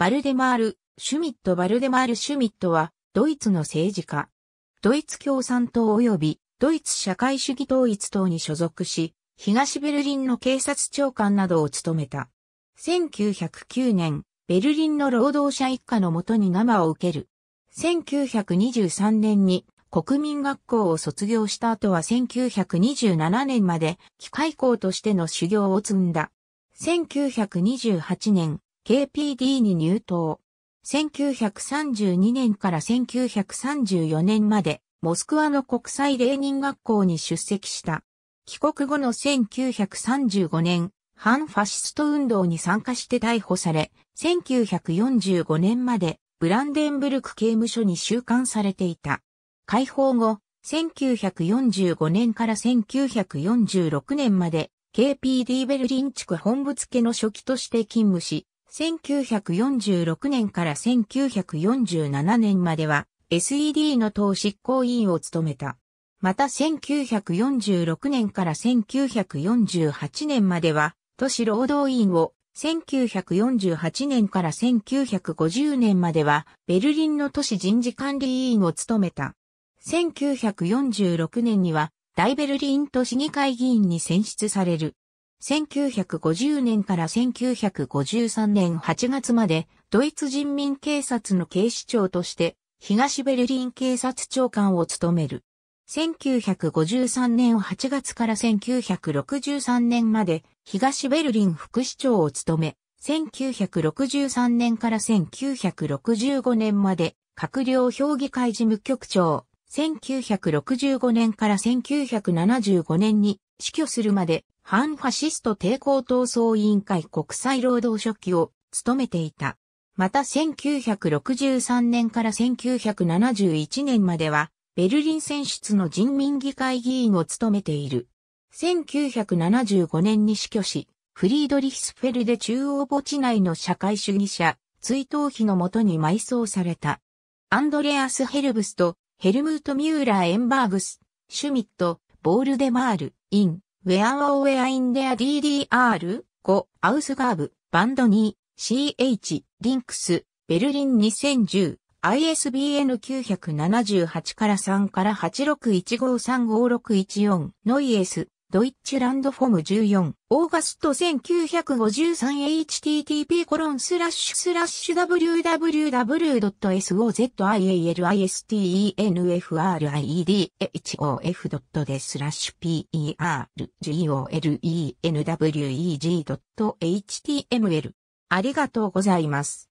バルデマール・シュミット・バルデマール・シュミットは、ドイツの政治家。ドイツ共産党及び、ドイツ社会主義統一党に所属し、東ベルリンの警察長官などを務めた。1909年、ベルリンの労働者一家のもとに生を受ける。1923年に国民学校を卒業した後は1927年まで機械工としての修行を積んだ。1928年、KPD に入党。1932年から1934年まで、モスクワの国際レーニン学校に出席した。帰国後の1935年、反ファシスト運動に参加して逮捕され、1945年までブランデンブルク刑務所に収監されていた。解放後、1945年から1946年まで KPD ベルリン地区本部付の初期として勤務し、1946年から1947年までは SED の党執行委員を務めた。また1946年から1948年までは都市労働委員を1948年から1950年まではベルリンの都市人事管理委員を務めた。1946年には大ベルリン都市議会議員に選出される。1950年から1953年8月までドイツ人民警察の警視庁として東ベルリン警察長官を務める。1953年8月から1963年まで東ベルリン副市長を務め、1963年から1965年まで閣僚評議会事務局長、1965年から1975年に死去するまで反ファシスト抵抗闘争委員会国際労働書記を務めていた。また1963年から1971年までは、ベルリン選出の人民議会議員を務めている。1975年に死去し、フリードリヒスフェルで中央墓地内の社会主義者、追悼碑のもとに埋葬された。アンドレアス・ヘルブスとヘルムート・ミューラー・エンバーグス、シュミット、ボールデマール、イン、Where Where in their DDR 5アウスガーブバンド2 CH リンクスベルリン2010 ISBN 978から3から861535614ノイエスドイッチランドフォーム14、オーガスト 1953http コロンスラッシュスラッシュ w w w s o z i l i s t e n f r i d h o f d e スラッシュ p e r g o l e n w e g h t m l ありがとうございます。